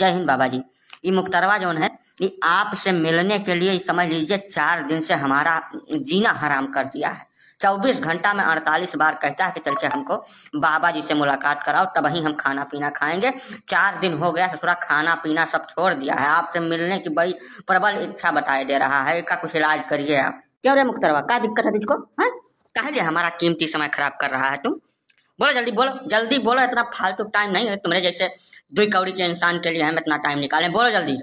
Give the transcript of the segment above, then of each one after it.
जय हिंद बाबा जी ये मुख्तरवा जौन है ये आपसे मिलने के लिए समझ लीजिए चार दिन से हमारा जीना हराम कर दिया है चौबीस घंटा में अड़तालीस बार कहता है कि चल के हमको बाबा जी से मुलाकात कराओ तब ही हम खाना पीना खाएंगे चार दिन हो गया ससुरा खाना पीना सब छोड़ दिया है आपसे मिलने की बड़ी प्रबल इच्छा बताई दे रहा है का कुछ इलाज करिए आप क्यों रे मुख्तरवा क्या दिक्कत है तुझको है हाँ? कहे हमारा कीमती समय खराब कर रहा है तुम बोलो जल्दी बोलो जल्दी बोलो इतना फालतू टाइम नहीं है तुम्हारे जैसे दुई कौड़ी के इंसान के लिए हम इतना टाइम निकालें बोलो जल्दी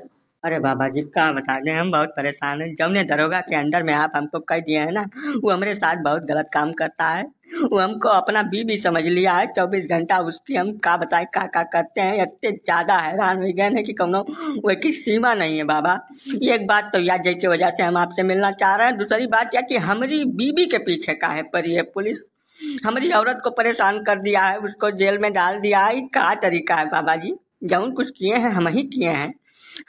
अरे बाबा जी कहा बता दें हम बहुत परेशान हैं ने दरोगा के अंदर में आप हमको कह दिए हैं ना वो हमारे साथ बहुत गलत काम करता है वो हमको अपना बीबी समझ लिया है चौबीस घंटा उसकी हम का बताए का का करते हैं इतने ज़्यादा हैरान हो गए हैं कि कौन वो की सीमा नहीं है बाबा एक बात तो याद जय की वजह से हम आपसे मिलना चाह रहे हैं दूसरी बात यह कि हमारी बीबी के पीछे का है पर ये पुलिस हमारी औरत को परेशान कर दिया है उसको जेल में डाल दिया है क्या तरीका है बाबा जी जौन कुछ किए हैं हम ही किए हैं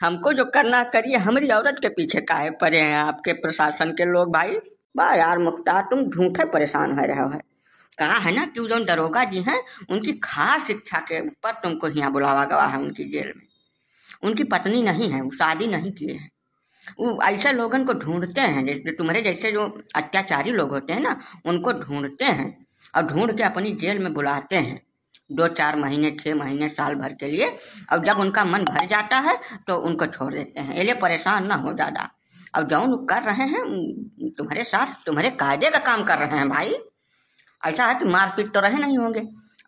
हमको जो करना करिए हमारी औरत के पीछे काहे पड़े हैं आपके प्रशासन के लोग भाई वाह यार मुख्तार तुम झूठे परेशान हो रहे हो कहा है ना कि जो दरोगा जी हैं उनकी खास शिक्षा के ऊपर तुमको यहाँ बुलावा गवा है उनकी जेल में उनकी पत्नी नहीं है वो शादी नहीं किए हैं वो ऐसे लोग को ढूंढते हैं जैसे तुम्हारे जैसे जो अत्याचारी लोग होते हैं ना उनको ढूंढते हैं और ढूंढ के अपनी जेल में बुलाते हैं दो चार महीने छः महीने साल भर के लिए और जब उनका मन भर जाता है तो उनको छोड़ देते हैं इसलिए परेशान ना हो ज़्यादा और जौन कर रहे हैं तुम्हारे साथ तुम्हारे कायदे का काम कर रहे हैं भाई ऐसा है कि मारपीट तो रहे नहीं होंगे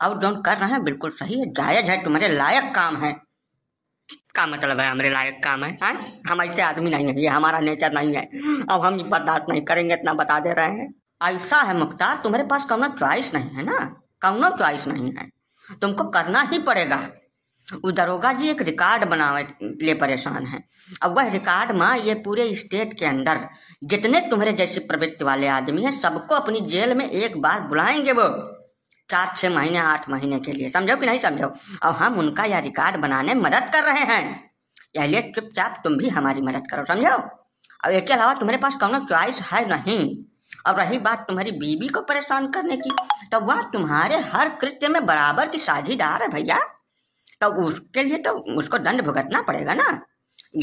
और जौन कर रहे हैं बिल्कुल सही है जायज़ है तुम्हारे लायक काम है का मतलब है हमारे लायक काम है हा? हम ऐसे आदमी नहीं है ये हमारा नेचर नहीं है अब हम बर्दाश्त नहीं करेंगे इतना बता दे रहे हैं ऐसा है मुख्तार तुम्हारे पास कौनो च्वाइस नहीं है ना कौनो च्वाइस नहीं है तुमको करना ही पड़ेगा वो दरोगा जी एक रिकॉर्ड बनावे लिए परेशान है अब वह रिकॉर्ड माँ ये पूरे स्टेट के अंदर जितने तुम्हारे जैसी प्रवृत्ति वाले आदमी हैं सबको अपनी जेल में एक बार बुलाएंगे वो चार छः महीने आठ महीने के लिए समझो कि नहीं समझो और हम उनका यह रिकॉर्ड बनाने में मदद कर रहे हैं इसलिए चुपचाप तुम भी हमारी मदद करो समझो और इसके अलावा तुम्हारे पास कौन चॉइस है नहीं और रही बात तुम्हारी बीवी को परेशान करने की तो वह तुम्हारे हर कृत्य में बराबर की साझीदार है भैया तो उसके लिए तो उसको दंड भुगतना पड़ेगा ना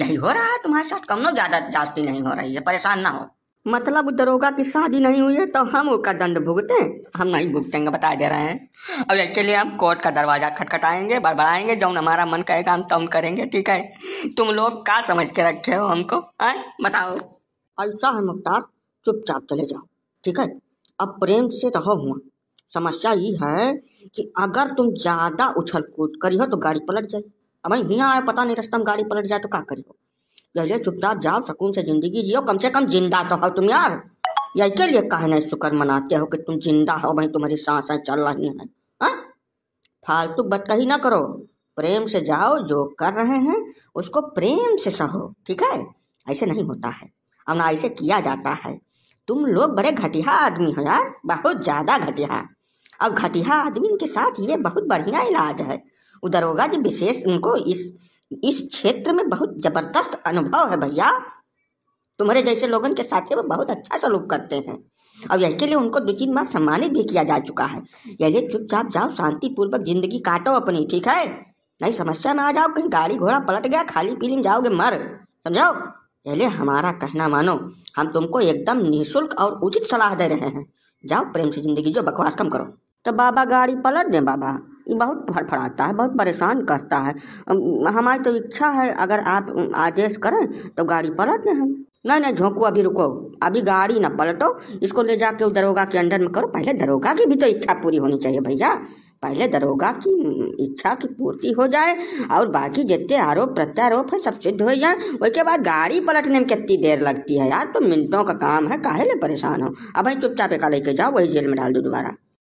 यही हो रहा है तुम्हारे साथ कम ज्यादा जास्ती नहीं हो रही है परेशान ना हो मतलब दरोगा की शादी नहीं हुई है तो हम उसका दंड भुगते हम नहीं भुगतेंगे बता दे रहे हैं अब इसके लिए हम कोर्ट का दरवाज़ा खटखटाएंगे बड़बड़ाएंगे जौन हमारा मन कहेगा हम तम तो करेंगे ठीक है तुम लोग का समझ के रखे हो हमको आए बताओ ऐसा है मुख्तार चुपचाप चले जाओ ठीक है अब प्रेम से रहो हुआ समस्या ये है कि अगर तुम ज़्यादा उछल कूद करी हो तो गाड़ी पलट जाए अब यहाँ आए पता नहीं रस्ता में गाड़ी पलट जाए तो क्या करी हो पहले चुपचाप जाओ सुकून से जिंदगी जियो कम से कम जिंदा तो हो तुम यार यही के लिए कहना शुक्र मनाते हो कि तुम जिंदा हो भाई तुम्हारी सांसें चल रही हैं हाँ? फालतू बत कही ना करो प्रेम से जाओ जो कर रहे हैं उसको प्रेम से सहो ठीक है ऐसे नहीं होता है अब ना ऐसे किया जाता है तुम लोग बड़े घटिया आदमी हो यार बहुत ज़्यादा घटिया अब घटिया आदमी के साथ ये बहुत बढ़िया इलाज है उधर होगा जी विशेष उनको इस इस क्षेत्र में बहुत जबरदस्त अनुभव है भैया तुम्हारे जैसे लोगों के साथ वो बहुत अच्छा सलूक करते हैं और यही के लिए उनको दो तीन बार सम्मानित भी किया जा चुका है यही चुपचाप जाओ शांतिपूर्वक जिंदगी काटो अपनी ठीक है नहीं समस्या में आ जाओ कहीं गाड़ी घोड़ा पलट गया खाली पीली में जाओगे मर समझाओ पहले हमारा कहना मानो हम तुमको एकदम निःशुल्क और उचित सलाह दे रहे हैं जाओ प्रेम से जिंदगी जो बकवास कम करो तो बाबा गाड़ी पलट दे बाबा बहुत फड़फड़ाता है बहुत परेशान करता है हमारी तो इच्छा है अगर आप आदेश करें तो गाड़ी पलट हम नहीं नहीं झोंको अभी रुको अभी गाड़ी ना पलटो इसको ले जाके दरोगा के अंडर में करो पहले दरोगा की भी तो इच्छा पूरी होनी चाहिए भैया पहले दरोगा की इच्छा की पूर्ति हो जाए और बाकी जितने आरोप प्रत्यारोप है सब सिद्ध हो जाए उसके बाद गाड़ी पलटने में कितनी देर लगती है यार तो मिनटों का काम है काहे ले परेशान हो अब भाई चुपचाप एक लेके जाओ वही जेल में डाल दो दोबारा